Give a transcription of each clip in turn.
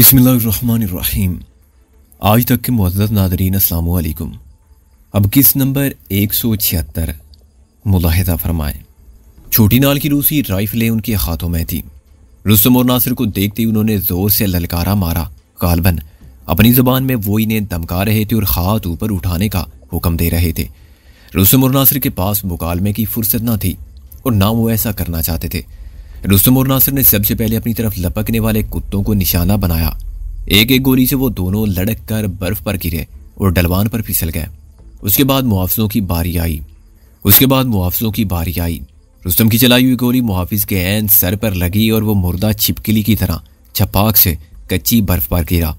बिसमीम आज तक के मज़द नादरीन असलकुम अब किस नंबर एक सौ छिहत्तर मुलाहदा फरमाए छोटी नाल की रूसी राइफलें उनके हाथों में थी रुस्तम और नासिर को देखते ही उन्होंने ज़ोर से ललकारा मारा गालबन अपनी ज़बान में वो इन्हें धमका रहे थे और हाथ ऊपर उठाने का हुक्म दे रहे थे रुस्तम और नासिर के पास मुकालमे की फुर्सत ना थी और ना वो ऐसा करना चाहते थे रुस्तम और नासिर ने सबसे पहले अपनी तरफ लपकने वाले कुत्तों को निशाना बनाया एक एक गोली से वो दोनों लड़क कर बर्फ पर गिरे और डलवान पर फिसल गए उसके बाद मुआवजों की बारी आई उसके बाद मुआवजों की बारी आई रुस्तम की चलाई हुई गोली मुहाफिज के एन सर पर लगी और वो मुर्दा छिपकली की तरह छपाक से कच्ची बर्फ पर गिरा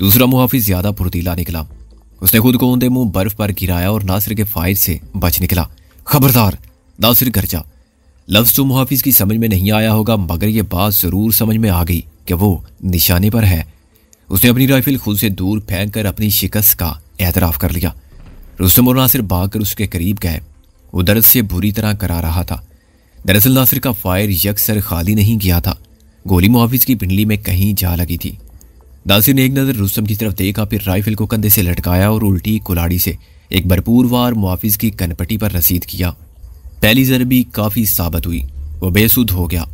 दूसरा मुहाफिज ज्यादा फुर्तीला निकला उसने खुद को ऊंधे मुंह बर्फ पर गिराया और नासिर के फायर से बच निकला खबरदार नासिर गर्जा लफ्ज तो मुहाफिज की समझ में नहीं आया होगा मगर ये बात ज़रूर समझ में आ गई कि वो निशाने पर है उसने अपनी राइफल खुद से दूर फेंक कर अपनी शिकस्त का एतराफ़ कर लिया रुस्तम और नासिर भाग कर उसके करीब गए वो दर्द से बुरी तरह करा रहा था दरअसल नासिर का फायर यकसर खाली नहीं किया था गोली मुहाफिज की पिंडली में कहीं जा लगी थी नासिर ने एक नज़र रुस्तम की तरफ देखा फिर राइफल को कंधे से लटकाया और उल्टी कुलाड़ी से एक भरपूर वार मुहाफिज की कनपटी पर रसीद किया पहली जरबी काफी साबित हुई वो बेसुध हो गया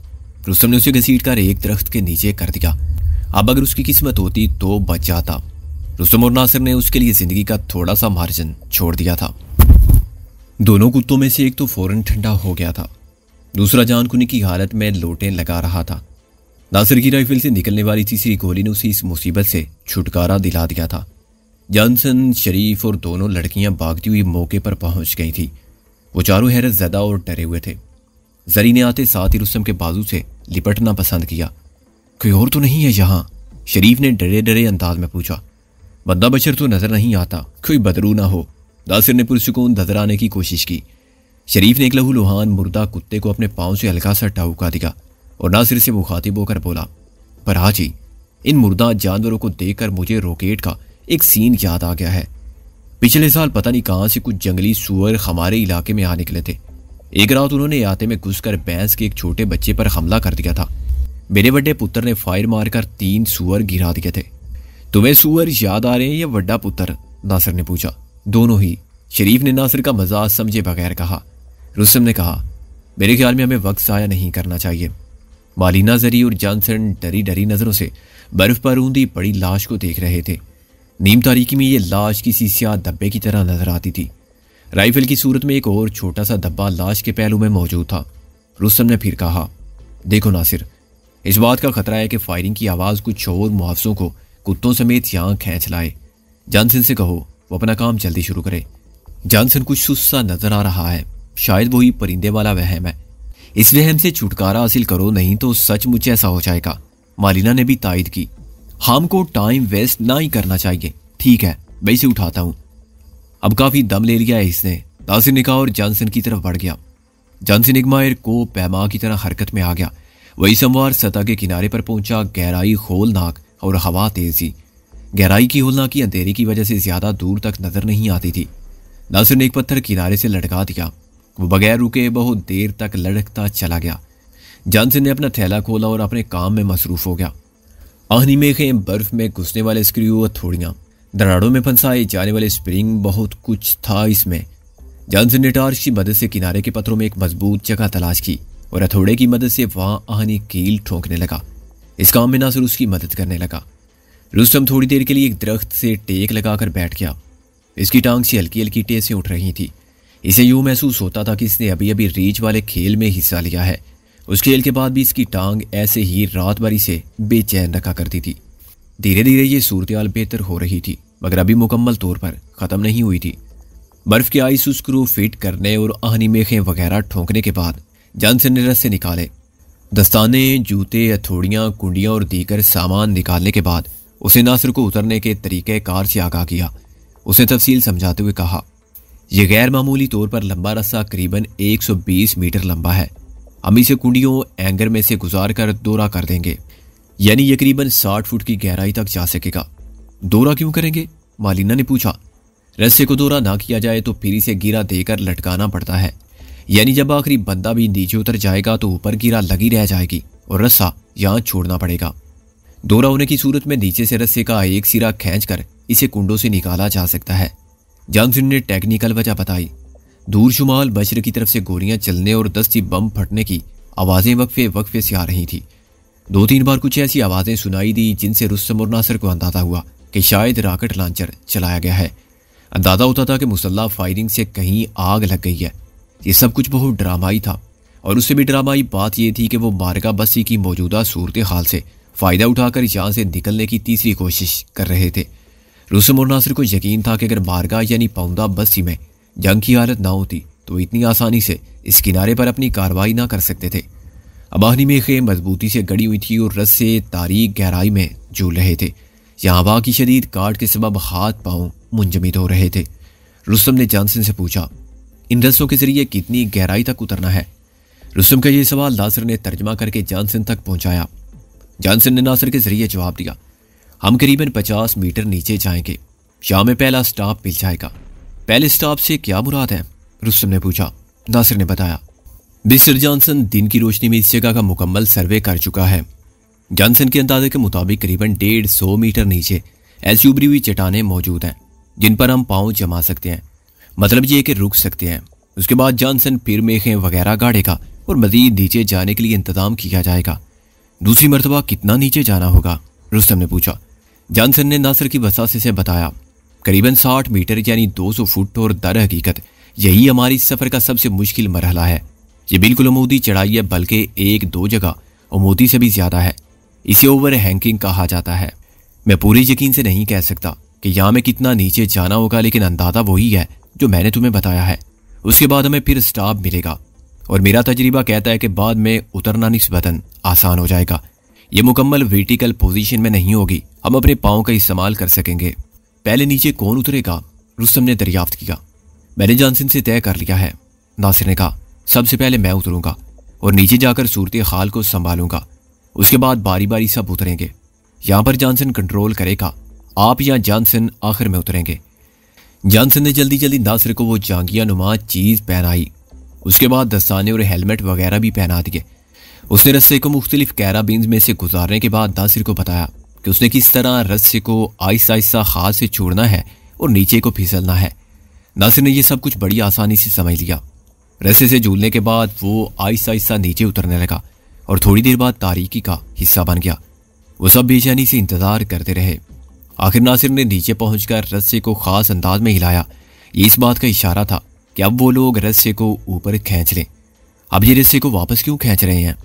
रुस्तम ने उसे घसीट कर एक दरख्त के नीचे कर दिया अब अगर उसकी किस्मत होती तो बच जाता रुस्तम और नासिर ने उसके लिए जिंदगी का थोड़ा सा मार्जिन छोड़ दिया था दोनों कुत्तों में से एक तो फौरन ठंडा हो गया था दूसरा जानकुनी की हालत में लोटें लगा रहा था नासिर की राइफल से निकलने वाली तीसरी गोली ने उसे इस मुसीबत से छुटकारा दिला दिया था जानसन शरीफ और दोनों लड़कियां भागती हुई मौके पर पहुंच गई थी वो चारों हैरत ज्यादा और डरे हुए थे जरी ने आते साथ ही रुस्तम के बाजू से लिपटना पसंद किया कोई और तो नहीं है यहाँ शरीफ ने डरे डरे अंदाज में पूछा बद्दा बशर तो नज़र नहीं आता कोई बदरू ना हो दासिर ने पुरसकून नजर आने की कोशिश की शरीफ ने एक लहू लुहान मुर्दा कुत्ते को अपने पाँव से हल्का सा टाउका दिया और नासिर से मुखातिब होकर बोला पर हाजी इन मुर्दा जानवरों को देखकर मुझे रोकेट का एक सीन याद आ गया है पिछले साल पता नहीं कहाँ से कुछ जंगली सुअर हमारे इलाके में आ निकले थे एक रात उन्होंने आते में घुसकर भैंस के एक छोटे बच्चे पर हमला कर दिया था मेरे बड़े पुत्र ने फायर मारकर तीन सुअर गिरा दिए थे तुम्हें सुअर याद आ रहे हैं या वड्डा पुत्र नासिर ने पूछा दोनों ही शरीफ ने नासिर का मजाक समझे बगैर कहा रुस्तम ने कहा मेरे ख्याल में हमें वक्त ज़ाया नहीं करना चाहिए मालीना जरी और जानसन डरी डरी नज़रों से बर्फ़ पर ऊंधी पड़ी लाश को देख रहे थे नीम तारीकी में ये लाश किसी सियाह धब्बे की तरह नजर आती थी राइफल की सूरत में एक और छोटा सा धब्बा लाश के पहलू में मौजूद था रुस्तम ने फिर कहा देखो नासिर इस बात का खतरा है कि फायरिंग की आवाज़ कुछ और मुआवजों को कुत्तों समेत यहाँ खींच लाए जानसन से कहो वो अपना काम जल्दी शुरू करे जानसन कुछ सुस्सा नजर आ रहा है शायद वही परिंदे वाला वहम है इस वहम से छुटकारा हासिल करो नहीं तो सचमुच ऐसा हो जाएगा मालिना ने भी तायद की हमको टाइम वेस्ट ना ही करना चाहिए ठीक है मैं इसे उठाता हूं अब काफ़ी दम ले लिया है इसने तासिर निका और जानसन की तरफ बढ़ गया जानसन इगमायर को पैमा की तरह हरकत में आ गया वही सोमवार सतह के किनारे पर पहुंचा गहराई खोलनाक और हवा तेजी गहराई की की अंधेरी की वजह से ज़्यादा दूर तक नज़र नहीं आती थी नासिर ने एक पत्थर किनारे से लटका दिया वो बगैर रुके बहुत देर तक लड़कता चला गया जानसन ने अपना थैला खोला और अपने काम में मसरूफ हो गया आहनी खे बर्फ में घुसने वाले स्क्रू और थोड़ियाँ दराड़ों में फंसाए जाने वाले स्प्रिंग बहुत कुछ था इसमें जॉनसन ने टार्च की मदद से किनारे के पत्थरों में एक मजबूत जगह तलाश की और हथौड़े की मदद से वहां आहनी कील ठोंकने लगा इस काम में नासर उसकी मदद करने लगा रुस्तम थोड़ी देर के लिए एक दरख्त से टेक लगाकर बैठ गया इसकी टांग से हल्की हल्की से उठ रही थी इसे यूं महसूस होता था कि इसने अभी अभी रीच वाले खेल में हिस्सा लिया है उस खेल के बाद भी इसकी टांग ऐसे ही रात भरी से बेचैन रखा करती थी धीरे धीरे ये सूरत बेहतर हो रही थी मगर अभी मुकम्मल तौर पर ख़त्म नहीं हुई थी बर्फ़ के आइस उस फिट करने और आहनी मेखें वगैरह ठोंकने के बाद जान से निरस से निकाले दस्ताने जूते हथौड़ियाँ कुंडियाँ और दीगर सामान निकालने के बाद उसे नासिर को उतरने के तरीके कार से आगाह किया उसे तफसील समझाते हुए कहा यह गैर मामूली तौर पर लंबा रस्सा करीबन 120 मीटर लंबा है हम इसे कुंडियों एंगर में से गुजार कर दौरा कर देंगे यानी यकरीबन साठ फुट की गहराई तक जा सकेगा दौरा क्यों करेंगे मालिना ने पूछा रस्से को दौरा ना किया जाए तो फिर इसे गिरा देकर लटकाना पड़ता है यानी जब आखिरी बंदा भी नीचे उतर जाएगा तो ऊपर गिरा लगी रह जाएगी और रस्सा यहाँ छोड़ना पड़ेगा दौरा होने की सूरत में नीचे से रस्से का एक सिरा खींच कर इसे कुंडों से निकाला जा सकता है जानसिन ने टेक्निकल वजह बताई दूर शुमाल बशर की तरफ से गोलियां चलने और दस्ती बम फटने की आवाज़ें वक्फे वक्फे से आ रही थीं दो तीन बार कुछ ऐसी आवाज़ें सुनाई दी जिनसे रुस्तम और नासर को अंदाजा हुआ कि शायद राकेट लॉन्चर चलाया गया है अंदाजा होता था कि मुसल्ला फायरिंग से कहीं आग लग गई है ये सब कुछ बहुत ड्रामाई था और उससे भी ड्रामाई बात यह थी कि वो मारका बस्सी की मौजूदा सूरत हाल से फ़ायदा उठाकर यहाँ से निकलने की तीसरी कोशिश कर रहे थे रुस्तम और नासर को यकीन था कि अगर मारका यानी पौंदा बस्सी में जंग की हालत ना होती तो इतनी आसानी से इस किनारे पर अपनी कार्रवाई ना कर सकते थे अबाहनी खेम मजबूती से गड़ी हुई थी और रस से तारीख गहराई में झूल रहे थे यहाँ हवा की शदीद काट के सबब हाथ पाँव मुंजमिद हो रहे थे रुस्तम ने जानसन से पूछा इन रस्सों के जरिए कितनी गहराई तक उतरना है रुस्तम का यह सवाल नासर ने तर्जमा करके जानसन तक पहुँचाया जानसन ने नासर के जरिए जवाब दिया हम करीबन पचास मीटर नीचे जाएंगे शाम में पहला स्टाप मिल जाएगा पहले स्टाफ से क्या मुराद है रुस्तम ने पूछा नासिर ने बताया मिस्टर जॉनसन दिन की रोशनी में इस जगह का मुकम्मल सर्वे कर चुका है जॉनसन के अंदाजे के मुताबिक करीबन डेढ़ सौ मीटर नीचे ऐसी उभरी हुई चट्टाने मौजूद हैं जिन पर हम पाँव जमा सकते हैं मतलब ये कि रुक सकते हैं उसके बाद जॉनसन फिर मेखें वगैरह गाड़ेगा और मजीद नीचे जाने के लिए इंतजाम किया जाएगा दूसरी मरतबा कितना नीचे जाना होगा रुस्तम ने पूछा जॉनसन ने नासिर की वसासी से बताया करीबन साठ मीटर यानी दो सौ फुट और दर हकीकत यही हमारी सफ़र का सबसे मुश्किल मरहला है ये बिल्कुल अमूदी चढ़ाई है बल्कि एक दो जगह अमूदी से भी ज़्यादा है इसे ओवर हैंकिंग कहा जाता है मैं पूरे यकीन से नहीं कह सकता कि यहाँ में कितना नीचे जाना होगा लेकिन अंदाजा वही है जो मैंने तुम्हें बताया है उसके बाद हमें फिर स्टाफ मिलेगा और मेरा तजर्बा कहता है कि बाद में उतरना नस्बता आसान हो जाएगा ये मुकम्मल वर्टिकल पोजीशन में नहीं होगी हम अपने पाओं का इस्तेमाल कर सकेंगे पहले नीचे कौन उतरेगा रुस्तम ने दरियाफ्त किया मैंने जानसिन से तय कर लिया है नासिर ने कहा सबसे पहले मैं उतरूंगा और नीचे जाकर सूरत हाल को संभालूंगा उसके बाद बारी बारी सब उतरेंगे यहां पर जानसन कंट्रोल करेगा आप या जानसन आखिर में उतरेंगे जानसन ने जल्दी जल्दी नासिर को वो जांगिया नुमा चीज़ पहनाई उसके बाद दस्ताने और हेलमेट वगैरह भी पहना दिए उसने रस्से को मुख्तलिफ कैराबीन में से गुजारने के बाद नासिर को बताया कि उसने किस तरह रस्से को आहिस्ता आहिस्ता हाथ से छोड़ना है और नीचे को फिसलना है नासिर ने यह सब कुछ बड़ी आसानी से समझ लिया रस्से से झूलने के बाद वो आहिस्ता आहिस्ता नीचे उतरने लगा और थोड़ी देर बाद तारीकी का हिस्सा बन गया वो सब बेचैनी से इंतजार करते रहे आखिर नासिर ने नीचे पहुंचकर रस्से को खास अंदाज में हिलाया ये इस बात का इशारा था कि अब वो लोग रस्से को ऊपर खींच लें अब ये रस्से को वापस क्यों खींच रहे हैं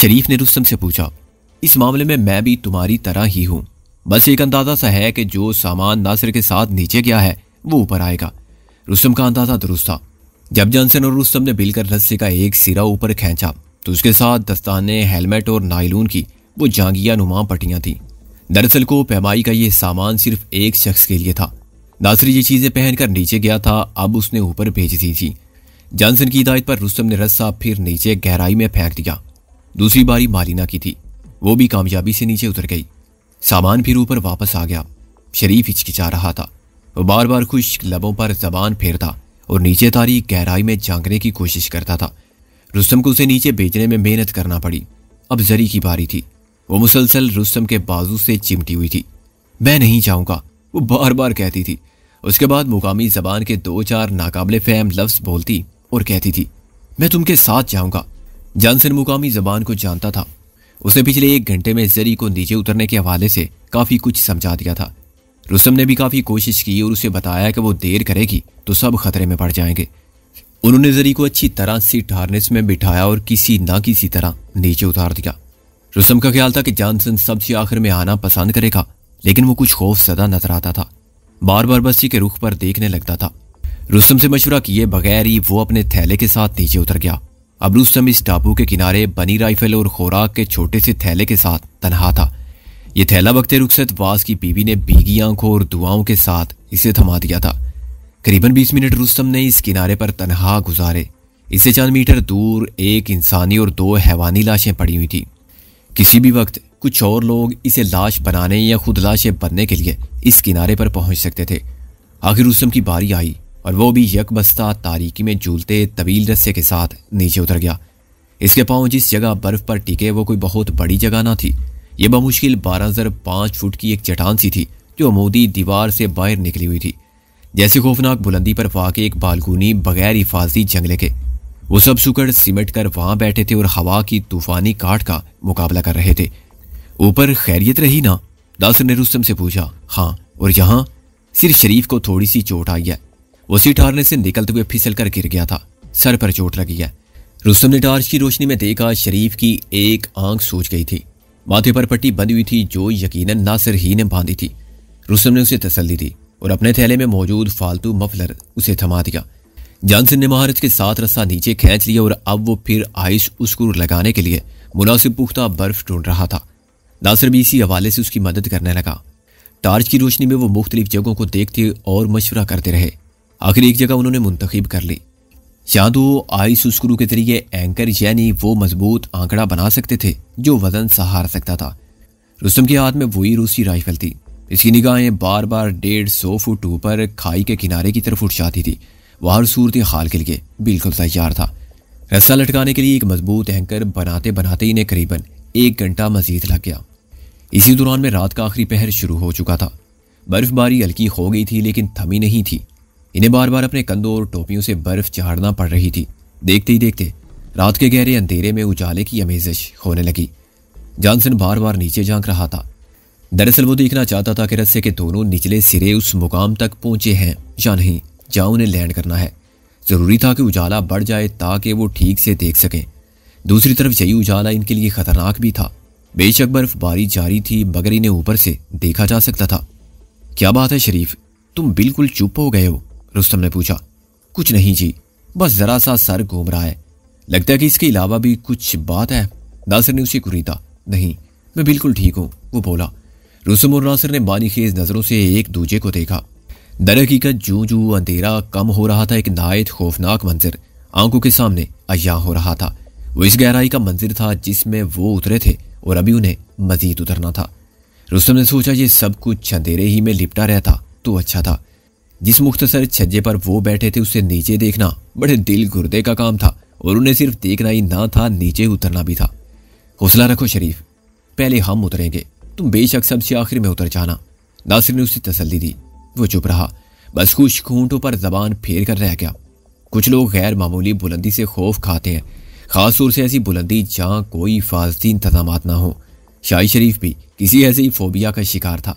शरीफ ने रुस्तम से पूछा इस मामले में मैं भी तुम्हारी तरह ही हूँ बस एक अंदाजा सा है कि जो सामान नासिर के साथ नीचे गया है वो ऊपर आएगा रुस्तम का अंदाजा दुरुस्त था जब जानसन और रुस्तम ने बिलकर रस्से का एक सिरा ऊपर खींचा तो उसके साथ दस्ताने हेलमेट और नायलून की वो जांगिया नुमा पटियां थी दरअसल को पैमाई का ये सामान सिर्फ एक शख्स के लिए था नासिर ये चीज़ें पहनकर नीचे गया था अब उसने ऊपर भेज दी थी जानसन की हिदायत पर रुस्तम ने रस्सा फिर नीचे गहराई में फेंक दिया दूसरी बारी मालिना की थी वो भी कामयाबी से नीचे उतर गई सामान फिर ऊपर वापस आ गया शरीफ हिचकिचा रहा था वो बार बार खुश लबों पर जबान फेरता और नीचे तारी गहराई में झांकने की कोशिश करता था रुस्तम को उसे नीचे बेचने में मेहनत करना पड़ी अब जरी की बारी थी वो मुसलसल रुस्तम के बाजू से चिमटी हुई थी मैं नहीं चाहूँगा वो बार बार कहती थी उसके बाद मुकामी जबान के दो चार नाकाबले फैम लफ्ज बोलती और कहती थी मैं तुम के साथ जाऊँगा जानसन मुकामी जबान को जानता था उसने पिछले एक घंटे में जरी को नीचे उतरने के हवाले से काफी कुछ समझा दिया था रुस्तम ने भी काफी कोशिश की और उसे बताया कि वो देर करेगी तो सब खतरे में पड़ जाएंगे उन्होंने जरी को अच्छी तरह सीट हार्नेस में बिठाया और किसी ना किसी तरह नीचे उतार दिया रुस्तम का ख्याल था कि जानसन सबसे आखिर में आना पसंद करेगा लेकिन वो कुछ खौफ सदा नजर आता था बार बार बस्ती के रुख पर देखने लगता था रुस्तम से मशवरा किए बगैर ही वो अपने थैले के साथ नीचे उतर गया अब रूस्तम इस टापू के किनारे बनी राइफल और खुराक के छोटे से थैले के साथ तनहा था यह थैला वक्त रुखसत वास की बीवी ने बीगी आंखों और दुआओं के साथ इसे थमा दिया था करीबन बीस मिनट रुस्तम ने इस किनारे पर तनहा गुजारे इससे चंद मीटर दूर एक इंसानी और दो हैवानी लाशें पड़ी हुई थी किसी भी वक्त कुछ और लोग इसे लाश बनाने या खुद लाशें बनने के लिए इस किनारे पर पहुंच सकते थे आखिर रुस्तम की बारी आई और वो भी यकबस्ता तारीकी में झूलते तवील रस्से के साथ नीचे उतर गया इसके पाँव जिस जगह बर्फ पर टिके वो कोई बहुत बड़ी जगह ना थी ये बमुश्किल बारह हजार पाँच फुट की एक चटान सी थी जो मोदी दीवार से बाहर निकली हुई थी जैसी खौफनाक बुलंदी पर वाक एक बालकूनी बगैर हिफाजती जंगले के वो सब सुकड़ सिमट कर वहां बैठे थे और हवा की तूफानी काट का मुकाबला कर रहे थे ऊपर खैरियत रही ना दासर ने रुस्तम से पूछा हाँ और यहाँ सिर शरीफ को थोड़ी सी चोट आई है उसी ठारने से निकलते हुए फिसल कर गिर गया था सर पर चोट लगी है रुस्तम ने टार्च की रोशनी में देखा शरीफ की एक आंख सूझ गई थी माथे पर पट्टी बंधी हुई थी जो यकीनन नासिर ही ने बांधी थी रुस्तम ने उसे तसल्ली दी और अपने थैले में मौजूद फालतू मफलर उसे थमा दिया जानसन ने महारज के साथ रस्सा नीचे खींच लिया और अब वो फिर आइस उसको लगाने के लिए मुनासिब पुख्ता बर्फ ढूंढ रहा था नासिर भी इसी हवाले से उसकी मदद करने लगा टार्च की रोशनी में वो मुख्तलिफ जगहों को देखते और मशवरा करते रहे आखिर एक जगह उन्होंने मुंतखब कर ली या तो आई सुस्क्रू के जरिए एंकर यानी वो मजबूत आंकड़ा बना सकते थे जो वजन सहार सकता था रुस्तम के हाथ में वही रूसी राइफल थी इसकी निगाहें बार बार डेढ़ सौ फुट ऊपर खाई के किनारे की तरफ उठ जाती थी वह सूरत हाल के लिए बिल्कुल तैयार था रस्सा लटकाने के लिए एक मजबूत एंकर बनाते बनाते इन्हें करीबन एक घंटा मजीद लग गया इसी दौरान में रात का आखिरी पहर शुरू हो चुका था बर्फबारी हल्की हो गई थी लेकिन थमी नहीं थी इन्हें बार बार अपने कंधों और टोपियों से बर्फ चाड़ना पड़ रही थी देखते ही देखते रात के गहरे अंधेरे में उजाले की अमेजिश होने लगी जानसन बार बार नीचे झांक रहा था दरअसल वो देखना चाहता था कि रस्से के दोनों निचले सिरे उस मुकाम तक पहुंचे हैं या नहीं जहां उन्हें लैंड करना है जरूरी था कि उजाला बढ़ जाए ताकि वो ठीक से देख सकें दूसरी तरफ यही उजाला इनके लिए खतरनाक भी था बेशक बर्फबारी जारी थी मगर इन्हें ऊपर से देखा जा सकता था क्या बात है शरीफ तुम बिल्कुल चुप हो गए हो रुस्तम ने पूछा कुछ नहीं जी बस जरा सा सर घूम रहा है लगता है कि इसके अलावा भी कुछ बात है नासिर ने उसे कुरीता नहीं मैं बिल्कुल ठीक हूँ वो बोला रुस्तम और नासिर ने बानी खेज नज़रों से एक दूजे को देखा दर हकीकत जू जू अंधेरा कम हो रहा था एक नायत खौफनाक मंजर आंखों के सामने अया हो रहा था वो इस गहराई का मंजिर था जिसमें वो उतरे थे और अभी उन्हें मजीद उतरना था रुस्तम ने सोचा ये सब कुछ अंधेरे ही में लिपटा रहता तो अच्छा था जिस मुख्तसर छज्जे पर वो बैठे थे उससे नीचे देखना बड़े दिल गुर्दे का काम था और उन्हें सिर्फ देखना ही ना था नीचे उतरना भी था हौसला रखो शरीफ पहले हम उतरेंगे तुम बेशक सबसे आखिर में उतर जाना नासिर ने उसे तसल्ली दी वो चुप रहा बस कुछ खूंटों पर जबान फेर कर रह गया कुछ लोग गैर मामूली बुलंदी से खौफ खाते हैं खास तौर से ऐसी बुलंदी जहाँ कोई फाजती इंतजाम ना हो शाही शरीफ भी किसी ऐसे ही फोबिया का शिकार था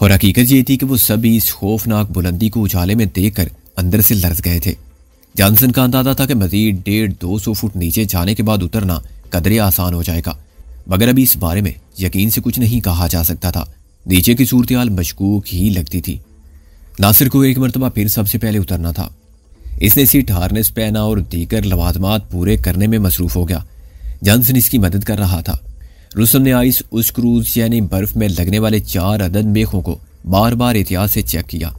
और हकीकत ये थी कि वो सभी इस खौफनाक बुलंदी को उजाले में कर अंदर से लर्ज गए थे जॉनसन का अंदाजा था कि मजीद डेढ़ दो सौ फुट नीचे जाने के बाद उतरना कदरे आसान हो जाएगा मगर अभी इस बारे में यकीन से कुछ नहीं कहा जा सकता था नीचे की सूरत हाल मशकूक ही लगती थी नासिर को एक मरतबा फिर सबसे पहले उतरना था इसने सीट हारनेस पहना और दीगर लवाजमात पूरे करने में मसरूफ हो गया जानसन इसकी मदद कर रहा था रुसम ने आइस उस क्रूज यानी बर्फ में लगने वाले चार अदद मेखों को बार बार एहतियात से चेक किया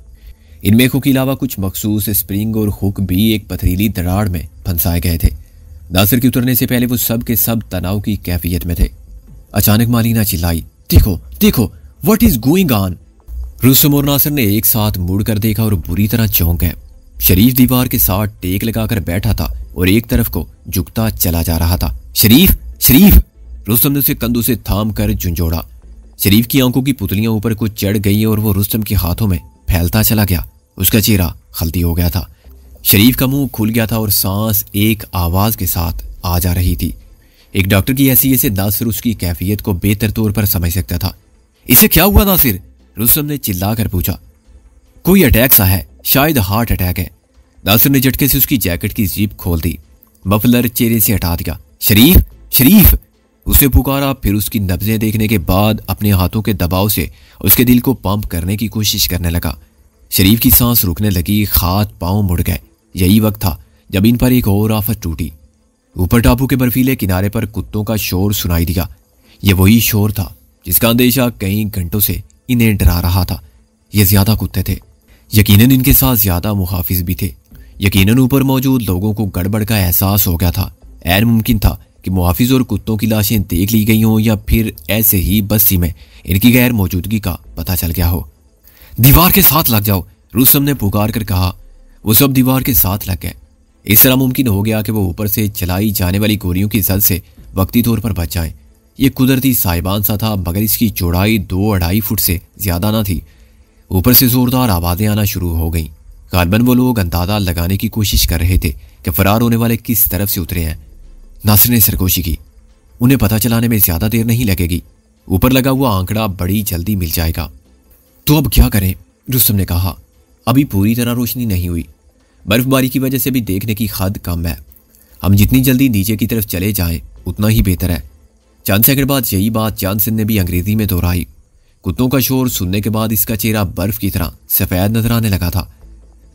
इन मेखों के अलावा कुछ मखसूस स्प्रिंग और हुक भी एक पथरीली दराड़ में फंसाए गए थे नासिर के उतरने से पहले वो सब के सब तनाव की कैफियत में थे अचानक मालीना चिल्लाई देखो देखो वट इज गोइंग ऑन रुसम और नासिर ने एक साथ मुड़ कर देखा और बुरी तरह चौंक गए शरीफ दीवार के साथ टेक लगाकर बैठा था और एक तरफ को झुकता चला जा रहा था शरीफ शरीफ रुस्तम ने उसे कंधों से थाम कर झुंझोड़ा शरीफ की आंखों की पुतलियां ऊपर को चढ़ गई और वो रुस्तम के हाथों में फैलता चला गया उसका चेहरा खलती हो गया था शरीफ का मुंह खुल गया था और सांस एक आवाज के साथ आ जा रही थी एक डॉक्टर की ऐसी से नासिर उसकी कैफियत को बेहतर तौर पर समझ सकता था इसे क्या हुआ नासिर रुस्तम ने चिल्लाकर पूछा कोई अटैक सा है शायद हार्ट अटैक है नासिर ने झटके से उसकी जैकेट की जीप खोल दी मफलर चेहरे से हटा दिया शरीफ शरीफ उसने पुकारा फिर उसकी नब्जें देखने के बाद अपने हाथों के दबाव से उसके दिल को पंप करने की कोशिश करने लगा शरीफ की सांस रुकने लगी हाथ पांव मुड़ गए यही वक्त था जब इन पर एक और आफत टूटी ऊपर टापू के बर्फीले किनारे पर कुत्तों का शोर सुनाई दिया यह वही शोर था जिसका अंदेशा कई घंटों से इन्हें डरा रहा था ये ज्यादा कुत्ते थे यकीनन इनके साथ ज्यादा मुहाफिज भी थे यकीनन ऊपर मौजूद लोगों को गड़बड़ का एहसास हो गया था ऐन मुमकिन था कि मुहाफिज और कुत्तों की लाशें देख ली गई हों या फिर ऐसे ही बस्ती में इनकी गैर मौजूदगी का पता चल गया हो दीवार के साथ लग जाओ रुस्तम ने पुकार कर कहा वो सब दीवार के साथ लग गए इस तरह मुमकिन हो गया कि वो ऊपर से चलाई जाने वाली गोलियों की जल से वक्ती तौर पर बच जाएं। ये कुदरती साहिबान सा था मगर इसकी चौड़ाई दो अढ़ाई फुट से ज्यादा ना थी ऊपर से जोरदार आवाज़ें आना शुरू हो गई गालबन वो लोग अंदाजा लगाने की कोशिश कर रहे थे कि फरार होने वाले किस तरफ से उतरे हैं नासिर ने सरगोशी की उन्हें पता चलाने में ज्यादा देर नहीं लगेगी ऊपर लगा हुआ आंकड़ा बड़ी जल्दी मिल जाएगा तो अब क्या करें रुस्तम ने कहा अभी पूरी तरह रोशनी नहीं हुई बर्फबारी की वजह से भी देखने की हद कम है हम जितनी जल्दी नीचे की तरफ चले जाएं उतना ही बेहतर है चंद सेकंड बाद यही बात चांद सिंह ने भी अंग्रेजी में दोहराई कुत्तों का शोर सुनने के बाद इसका चेहरा बर्फ की तरह सफेद नजर आने लगा था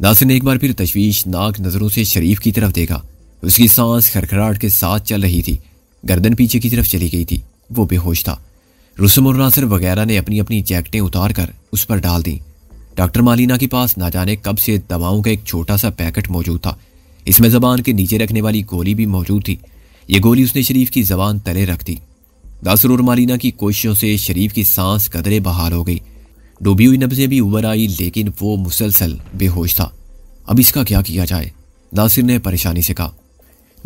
नासिर ने एक बार फिर तशवीशनाक नजरों से शरीफ की तरफ देखा उसकी सांस खरखराहट के साथ चल रही थी गर्दन पीछे की तरफ चली गई थी वो बेहोश था रुसम और नासिर वगैरह ने अपनी अपनी जैकटें उतार कर उस पर डाल दी डॉक्टर मालिना के पास ना जाने कब से दवाओं का एक छोटा सा पैकेट मौजूद था इसमें जबान के नीचे रखने वाली गोली भी मौजूद थी ये गोली उसने शरीफ की जबान तले रख दी नासिर और मालिना की कोशिशों से शरीफ की सांस कदरे बहाल हो गई डूबी हुई नब्जें भी उबर आई लेकिन वो मुसलसल बेहोश था अब इसका क्या किया जाए नासिर ने परेशानी से कहा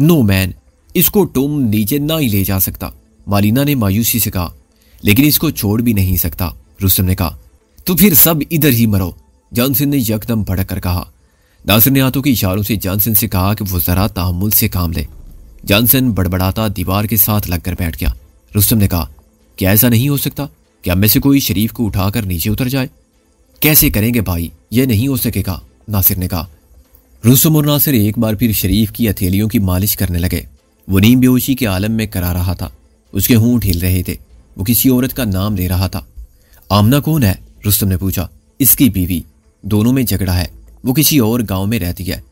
नो मैन इसको तुम नीचे ना ही ले जा सकता मालीना ने मायूसी से कहा लेकिन इसको छोड़ भी नहीं सकता रुस्तम ने कहा तो फिर सब इधर ही मरो जानसिन ने यकदम भड़क कर कहा नासिर ने हाथों के इशारों से जानसिन से कहा कि वो जरा तहमुल से काम ले जानसन बड़बड़ाता दीवार के साथ लगकर बैठ गया रुस्तम ने कहा क्या ऐसा नहीं हो सकता क्या में से कोई शरीफ को उठाकर नीचे उतर जाए कैसे करेंगे भाई यह नहीं हो सकेगा नासिर ने कहा रूसम और नासिर एक बार फिर शरीफ की हथेलियों की मालिश करने लगे वो नीम बेहोशी के आलम में करा रहा था उसके हूं ढील रहे थे वो किसी औरत का नाम ले रहा था आमना कौन है रुस्तम ने पूछा इसकी बीवी दोनों में झगड़ा है वो किसी और गांव में रहती है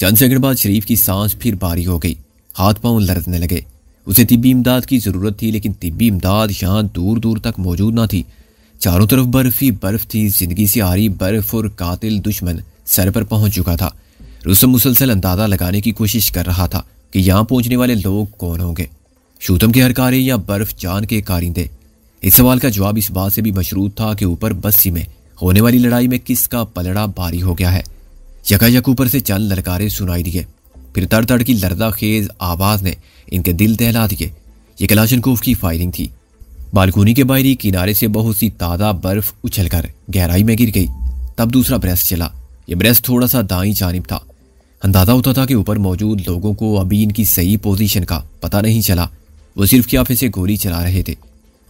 चंद सेकंड बाद शरीफ की सांस फिर बारी हो गई हाथ पांव लड़ने लगे उसे तिब्बी इमदाद की ज़रूरत थी लेकिन तिब्बी इमदाद यहाँ दूर दूर तक मौजूद ना थी चारों तरफ बर्फ ही बर्फ थी जिंदगी से हारी बर्फ और कातिल दुश्मन सर पर पहुंच चुका था रुस्तम मुसलसल अंदाज़ा लगाने की कोशिश कर रहा था कि यहाँ पहुंचने वाले लोग कौन होंगे शूतम के हरकारे या बर्फ जान के कारिंदे इस सवाल का जवाब इस बात से भी मशरूत था कि ऊपर बस्सी में होने वाली लड़ाई में किसका पलड़ा भारी हो गया है यकायक ऊपर से चंद ललकारे सुनाई दिए फिर तड़ तड़ की लर्दा खेज आवाज़ ने इनके दिल दहला दिए ये कलाशनकोव की फायरिंग थी बालकोनी के बाहरी किनारे से बहुत सी ताज़ा बर्फ उछलकर गहराई में गिर गई तब दूसरा ब्रेस चला ये ब्रेस थोड़ा सा दाई जानब था अंदाज़ा होता था कि ऊपर मौजूद लोगों को अभी इनकी सही पोजीशन का पता नहीं चला वो सिर्फ क्या से गोली चला रहे थे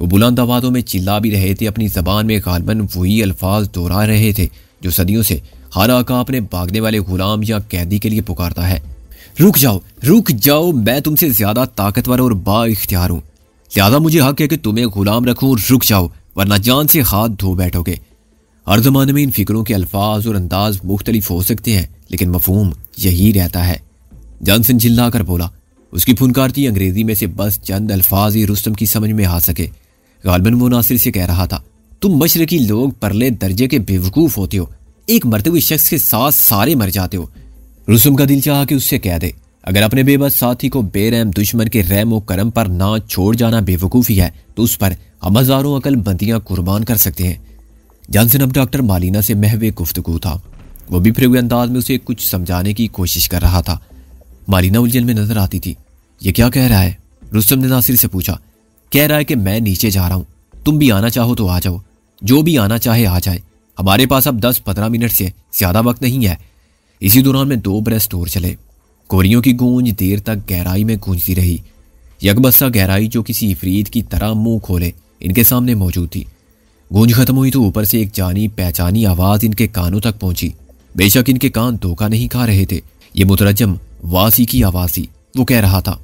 वो बुलंद आवाज़ों में चिल्ला भी रहे थे अपनी जबान में गालबन वही अल्फाज दोहरा रहे थे जो सदियों से हर का अपने भागने वाले गुलाम या कैदी के लिए पुकारता है रुक जाओ रुक जाओ मैं तुमसे ज़्यादा ताकतवर और बाख्तियार हूँ ज्यादा मुझे हक है कि तुम्हें गुलाम रखूँ रुक जाओ वरना जान से हाथ धो बैठोगे हर ज़माने में इन फ़िक्रों के अल्फाज और अंदाज मुख्तलिफ हो सकते हैं लेकिन मफहम यही रहता है जानसन चिल्ला कर बोला उसकी फुनकारती अंग्रेज़ी में से बस चंद अल्फाज ही रुस्तम की समझ में आ सके गालबन वो नासिर से कह रहा था तुम मशरकी लोग परले दर्जे के बेवकूफ़ होते हो एक मरते हुए शख्स के साथ सारे मर जाते हो रुस्तम का दिल चाह के उससे कह दे अगर अपने बेबस साथी को बेरहम दुश्मन के रहम व करम पर ना छोड़ जाना बेवकूफ़ी है तो उस पर हम हज़ारों अकल बंदियाँ कुर्बान कर सकते हैं जानसन अब डॉक्टर मालिना से महवे गुफ्तगु था वो बिफरे हुए अंदाज में उसे कुछ समझाने की कोशिश कर रहा था मालिना उलझन में नजर आती थी ये क्या कह रहा है रुस्तम ने नासिर से पूछा कह रहा है कि मैं नीचे जा रहा हूँ तुम भी आना चाहो तो आ जाओ जो भी आना चाहे आ जाए हमारे पास अब दस पंद्रह मिनट से ज़्यादा वक्त नहीं है इसी दौरान में दो ब्रेस स्टोर चले कोरियों की गूंज देर तक गहराई में गूंजती रही यकबस्सा गहराई जो किसी इफरीद की तरह मुंह खोले इनके सामने मौजूद थी गूंज खत्म हुई तो ऊपर से एक जानी पहचानी आवाज इनके कानों तक पहुंची बेशक इनके कान धोखा नहीं खा रहे थे ये मुतरजम वासी की आवाज थी वो कह रहा था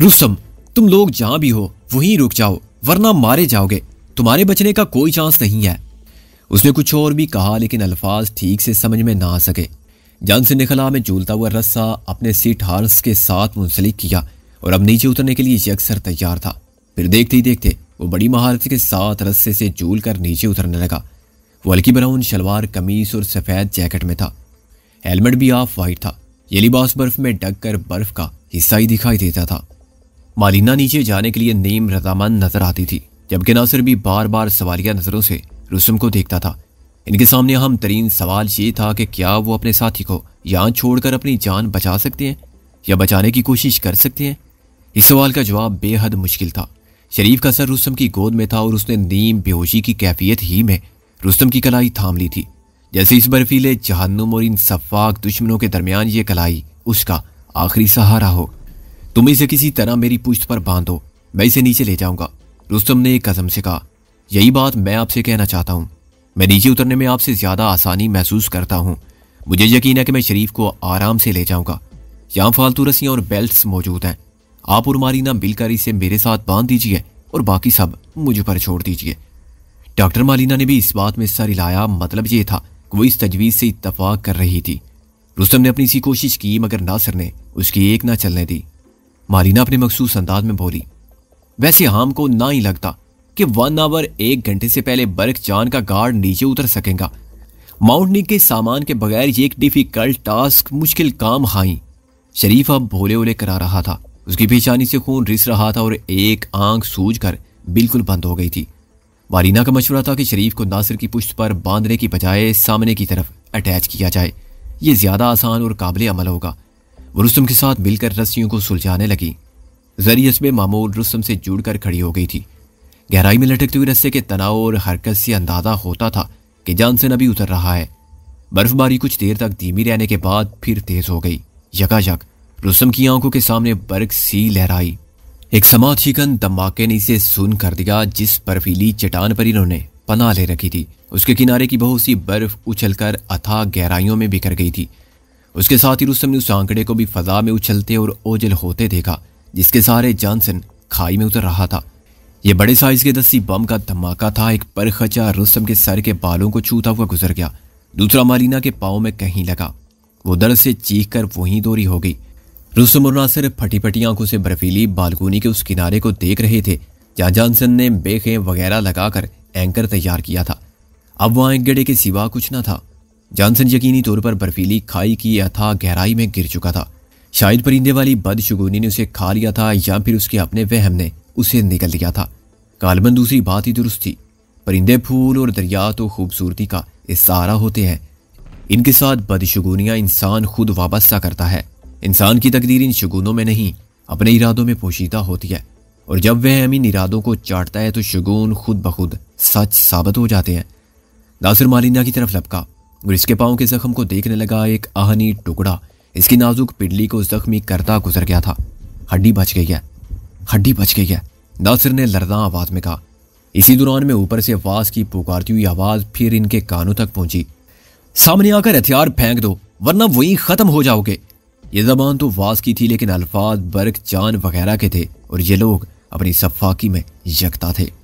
रुस्तम तुम लोग जहां भी हो वहीं रुक जाओ वरना मारे जाओगे तुम्हारे बचने का कोई चांस नहीं है उसने कुछ और भी कहा लेकिन अल्फाज ठीक से समझ में ना आ सके जान से निकला में झूलता हुआ रस्सा अपने सीट हार्स के साथ मुंसलिक किया और अब नीचे उतरने के लिए यकसर तैयार था फिर देखते ही देखते वो बड़ी महारत के साथ रस्से से झूल कर नीचे उतरने लगा वो हल्की ब्राउन शलवार कमीज और सफ़ेद जैकेट में था हेलमेट भी ऑफ वाइट था ये लिबास बर्फ में डक कर बर्फ का हिस्सा ही दिखाई देता था मालिना नीचे जाने के लिए नीम रजामंद नजर आती थी जबकि नासिर भी बार बार सवालिया नज़रों से रुसम को देखता था इनके सामने अहम तरीन सवाल ये था कि क्या वो अपने साथी को यहाँ छोड़कर अपनी जान बचा सकते हैं या बचाने की कोशिश कर सकते हैं इस सवाल का जवाब बेहद मुश्किल था शरीफ का सर रुस्तम की गोद में था और उसने नीम बेहोशी की कैफियत ही में रुस्तम की कलाई थाम ली थी जैसे इस बर्फीले जहन्नुम और इन सफाक दुश्मनों के दरमियान ये कलाई उसका आखिरी सहारा हो तुम इसे किसी तरह मेरी पुश्त पर बांधो मैं इसे नीचे ले जाऊंगा रुस्तम ने एक कदम से कहा यही बात मैं आपसे कहना चाहता हूँ मैं नीचे उतरने में आपसे ज़्यादा आसानी महसूस करता हूँ मुझे यकीन है कि मैं शरीफ को आराम से ले जाऊंगा यहाँ फालतू रस्सियाँ और बेल्ट मौजूद हैं आप और मारीना मिलकर इसे मेरे साथ बांध दीजिए और बाकी सब मुझ पर छोड़ दीजिए डॉक्टर मालीना ने भी इस बात में सर हिलाया मतलब ये था कि वो इस तजवीज़ से इतफाक कर रही थी रुस्तम ने अपनी सी कोशिश की मगर नासर ने उसकी एक ना चलने दी मालीना अपने मखसूस अंदाज में बोली वैसे हाम को ना ही लगता कि वन आवर एक घंटे से पहले बर्क चांद का गार्ड नीचे उतर सकेगा माउंटनिंग के सामान के बगैर ये एक डिफिकल्ट टास्क मुश्किल काम हाई शरीफ अब भोले ओले करा रहा था उसकी पेशानी से खून रिस रहा था और एक आंख सूझ कर बिल्कुल बंद हो गई थी वारीना का मशवरा था कि शरीफ को नासिर की पुश्त पर बांधने की बजाय सामने की तरफ अटैच किया जाए यह ज़्यादा आसान और काबिल अमल होगा वो रुस्तम के साथ मिलकर रस्सियों को सुलझाने लगी जरियस में मामूल रुस्तम से जुड़कर खड़ी हो गई थी गहराई में लटकते हुए रस्से के तनाव और हरकत से अंदाजा होता था कि जान से नबी उतर रहा है बर्फबारी कुछ देर तक धीमी रहने के बाद फिर तेज हो गई यकायक रुस्तम की आंखों के सामने बर्ग सी लहराई एक समाचिकन छिकन धमाके ने इसे सुन कर दिया जिस बर्फीली चट्टान पर इन्होंने पना ले रखी थी उसके किनारे की बहुत सी बर्फ उछलकर अथाह गहराइयों में बिखर गई थी उसके साथ ही रुस्तम ने उस आंकड़े को भी फजा में उछलते और ओझल होते देखा जिसके सारे जॉनसन खाई में उतर रहा था यह बड़े साइज के दस्ती बम का धमाका था एक परखचा रुस्तम के सर के बालों को छूता हुआ गुजर गया दूसरा मालीना के पाओ में कहीं लगा वो दर्द से चीख कर वहीं दोरी हो गई रुसम और नासिर फटी फटी आंखों से बर्फीली बालकोनी के उस किनारे को देख रहे थे जहां जानसन ने बेखें वगैरह लगाकर एंकर तैयार किया था अब वहाँ एक गड्ढे के सिवा कुछ न था जानसन यकीनी तौर पर बर्फीली खाई की यथा गहराई में गिर चुका था शायद परिंदे वाली बदशगुनी ने उसे खा लिया था या फिर उसके अपने वहम ने उसे निकल लिया था कालबन दूसरी बात ही दुरुस्त थी परिंदे फूल और दरिया तो खूबसूरती का इशारा होते हैं इनके साथ बदशगुनियाँ इंसान खुद वाबस्ता करता है इंसान की तकदीर इन शगुनों में नहीं अपने इरादों में पोशीदा होती है और जब वह हम इन इरादों को चाटता है तो शगुन खुद बखुद सच साबित हो जाते हैं नासिर मालिना की तरफ लपका और इसके पाँव के जख्म को देखने लगा एक आहनी टुकड़ा इसकी नाजुक पिडली को जख्मी करता गुजर गया था हड्डी बच गई है हड्डी बच गई है नासिर ने लरदा आवाज में कहा इसी दौरान में ऊपर से आवाज की पुकारती हुई आवाज फिर इनके कानों तक पहुंची सामने आकर हथियार फेंक दो वरना वही खत्म हो जाओगे ये जबान तो वास की थी लेकिन अल्फाज बर्क चांद वगैरह के थे और ये लोग अपनी सफाकी में यकता थे